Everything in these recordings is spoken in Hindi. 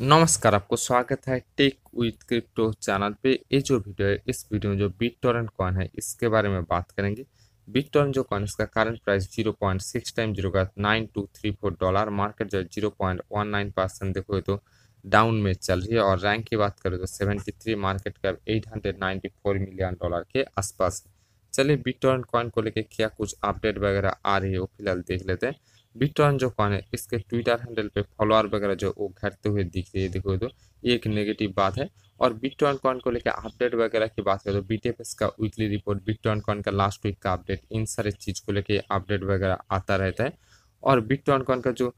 नमस्कार आपको स्वागत है टेक विथ क्रिप्टो चैनल पे ये जो वीडियो है इस वीडियो में जो बिट टॉरेंट कॉइन है इसके बारे में बात करेंगे बिट टॉरेंट जो कॉइन इसका current price zero point six time zero का nine two three four dollar market जो है zero point one nine percent देखो तो डाउन में चल रही है और रैंक की बात करें तो seventy three market cap eight hundred ninety four million dollar के आसपास चलिए बिट टॉरेंट कॉइन को लेकर क्या कुछ अपडेट वगैरह आ रही है वो फिलहाल देख लेते हैं बिटकॉइन जो कॉइन है इसके ट्विटर हैंडल पे फॉलोअर वगैरह जो वो घटते हुए दिख रही है देखो तो ये एक नेगेटिव बात है और बिटकॉइन कॉन को लेकर अपडेट वगैरह की बात करें तो बीटीएफएस का वीकली रिपोर्ट बिटकॉइन कॉन का लास्ट वीक का अपडेट इन सारे चीज़ को लेकर अपडेट वगैरह आता रहता है और बिटकॉइन कॉन का जो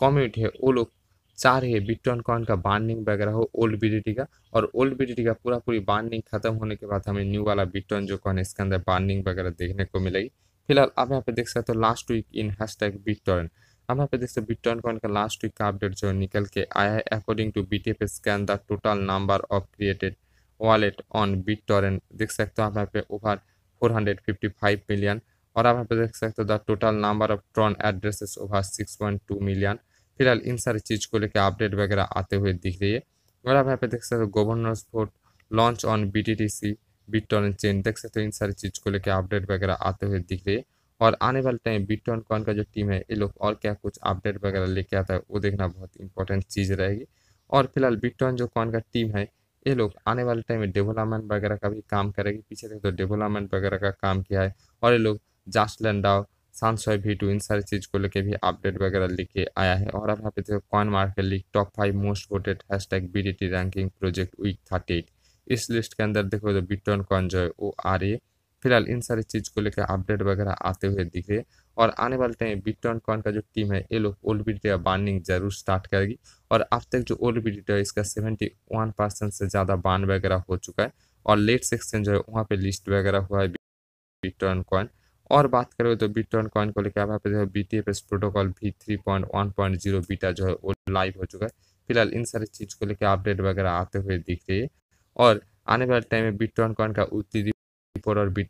कम्युनिटी है वो लोग चाह रहे हैं बिटकॉइन कॉन का बार्निंग वगैरह हो ओल्ड बीडीटी का और ओल्ड बीडीटी का पूरा पूरी बार्निंग खत्म होने के बाद हमें न्यू वाला बिटकॉइन जो है इसके अंदर बार्निंग वगैरह देखने को मिलेगी फिलहाल आप यहाँ पे देख सकते हो last week in hashtag BitTorrent हम यहाँ पे देख सकते बिटकॉइन कॉइन का लास्ट वीक का अपडेट जो निकल के आया है according to B T F scan the total number of created wallet on bit देख सकते हो आप यहाँ पे ओवर 455 मिलियन और आप यहाँ पे देख सकते हो the total number of Tron addresses over 6.2 million फिलहाल इन सारी चीज़ को लेकर अपडेट वगैरह आते हुए दिख रही है और आप यहाँ पे देख सकते हो governors vote launch on B T T C bitcoin chain देख सकते हो इन सारी चीज़ को लेकर अपडेट वगैरह आते हुए दिख रही है और आने वाले टाइम बिटकॉइन कॉन का जो टीम है ये लोग और क्या कुछ अपडेट वगैरह लेके आता है वो देखना बहुत इंपॉर्टेंट चीज़ रहेगी और फिलहाल बिटकॉइन जो कॉइन का टीम है ये लोग आने वाले टाइम में डेवलपमेंट वगैरह का भी काम करेगी पीछे तक तो डेवलपमेंट वगैरह का काम किया है और ये लोग जास्ट लैंडाओ सांसोय वी टू इन सारी चीज़ को लेके भी अपडेट वगैरह लेके आया है और अब यहाँ पे देखो coin market league top five most voted hashtag B ranking project week thirty eight इस लिस्ट के अंदर देखो तो बिटकॉइन कॉइन जो है वो आ रही है फिलहाल इन सारी चीज़ को लेकर अपडेट वगैरह आते हुए दिख रहे और आने वाले टाइम बिटकॉइन कॉइन का जो टीम है ये लोग ओलबिडी का बार्निंग जरूर स्टार्ट करेगी और अब तक जो ओल्ड ओलबिडी है इसका सेवेंटी वन परसेंट से ज़्यादा बान वगैरह हो चुका है और लेट एक्सचेंज जो है वहाँ पर लिस्ट वगैरह हुआ है बिटकॉइन कॉन और बात करें तो बिटकॉइन कॉइन को लेकर वहाँ पे जो है बी टी प्रोटोकॉल भी three point one point zero beta जो है वो लाइव हो चुका है फिलहाल इन सारी चीज़ को लेकर अपडेट वगैरह आते हुए दिख रही है और आने वाले टाइम में बिट टॉन कॉइन का वीकली रिपोर्ट और बी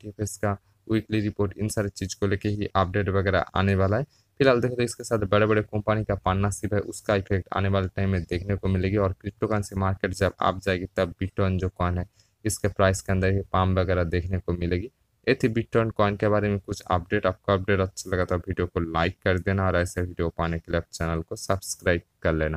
का वीकली रिपोर्ट इन सारी चीज़ को लेके ही अपडेट वगैरह आने वाला है फिलहाल देखो तो इसके साथ बड़े बड़े कंपनी का पार्टनरशिप है उसका इफेक्ट आने वाले टाइम में देखने को मिलेगी और क्रिप्टो से मार्केट जब आप जाएगी तब बिटकॉइन जो कॉइन है इसके प्राइस के अंदर ही पाम वगैरह देखने को मिलेगी ये थी बिटकॉइन कॉइन के बारे में कुछ अपडेट आपको अपडेट अच्छा लगा तो वीडियो को लाइक कर देना और ऐसे वीडियो पाने के लिए आप चैनल को सब्सक्राइब कर लेना